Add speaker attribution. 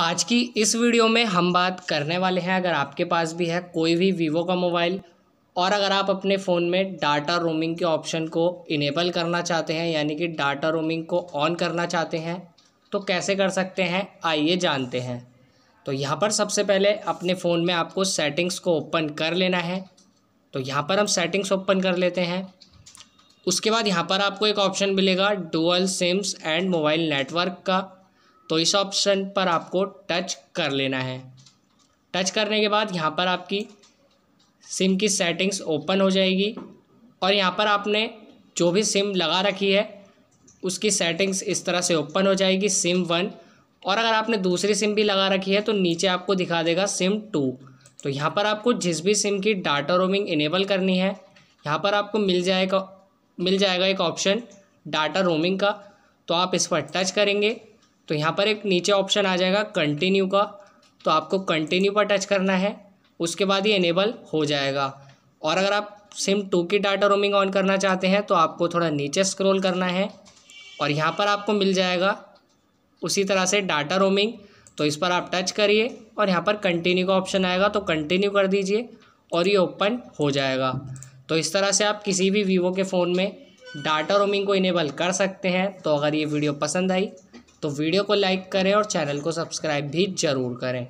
Speaker 1: आज की इस वीडियो में हम बात करने वाले हैं अगर आपके पास भी है कोई भी वीवो का मोबाइल और अगर आप अपने फ़ोन में डाटा रोमिंग के ऑप्शन को इनेबल करना चाहते हैं यानी कि डाटा रोमिंग को ऑन करना चाहते हैं तो कैसे कर सकते हैं आइए जानते हैं तो यहाँ पर सबसे पहले अपने फ़ोन में आपको सेटिंग्स को ओपन कर लेना है तो यहाँ पर हम सेटिंग्स ओपन कर लेते हैं उसके बाद यहाँ पर आपको एक ऑप्शन मिलेगा dual SIMs and mobile network का तो इस ऑप्शन पर आपको टच कर लेना है टच करने के बाद यहाँ पर आपकी सिम की सेटिंग्स ओपन हो जाएगी और यहाँ पर आपने जो भी सिम लगा रखी है उसकी सेटिंग्स इस तरह से ओपन हो जाएगी सिम वन और अगर आपने दूसरी सिम भी लगा रखी है तो नीचे आपको दिखा देगा सिम टू तो यहाँ पर आपको जिस भी सिम की डाटा रोमिंग इनेबल करनी है यहाँ पर आपको मिल जाएगा मिल जाएगा एक ऑप्शन डाटा रोमिंग का तो आप इस पर टच करेंगे तो यहाँ पर एक नीचे ऑप्शन आ जाएगा कंटिन्यू का तो आपको कंटिन्यू पर टच करना है उसके बाद ये इनेबल हो जाएगा और अगर आप सिम टू की डाटा रोमिंग ऑन करना चाहते हैं तो आपको थोड़ा नीचे स्क्रोल करना है और यहाँ पर आपको मिल जाएगा उसी तरह से डाटा रोमिंग तो इस पर आप टच करिए और यहाँ पर कंटिन्यू का ऑप्शन आएगा तो कंटिन्यू कर दीजिए और ये ओपन हो जाएगा तो इस तरह से आप किसी भी वीवो के फ़ोन में डाटा रोमिंग को इनेबल कर सकते हैं तो अगर ये वीडियो पसंद आई तो वीडियो को लाइक करें और चैनल को सब्सक्राइब भी ज़रूर करें